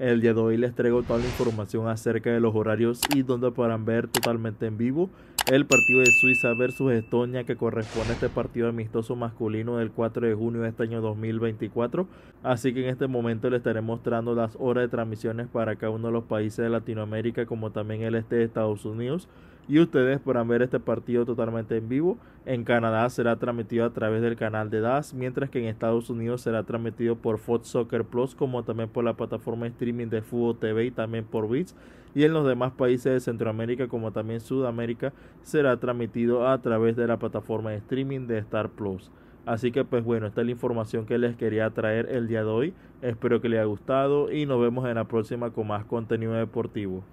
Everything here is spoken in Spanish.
El día de hoy les traigo toda la información acerca de los horarios y donde podrán ver totalmente en vivo el partido de Suiza versus Estonia que corresponde a este partido amistoso masculino del 4 de junio de este año 2024. Así que en este momento les estaré mostrando las horas de transmisiones para cada uno de los países de Latinoamérica como también el este de Estados Unidos y ustedes podrán ver este partido totalmente en vivo. En Canadá será transmitido a través del canal de DAS, mientras que en Estados Unidos será transmitido por Fox Soccer Plus, como también por la plataforma de streaming de Fútbol TV y también por Bits. Y en los demás países de Centroamérica, como también Sudamérica, será transmitido a través de la plataforma de streaming de Star Plus. Así que pues bueno, esta es la información que les quería traer el día de hoy. Espero que les haya gustado y nos vemos en la próxima con más contenido deportivo.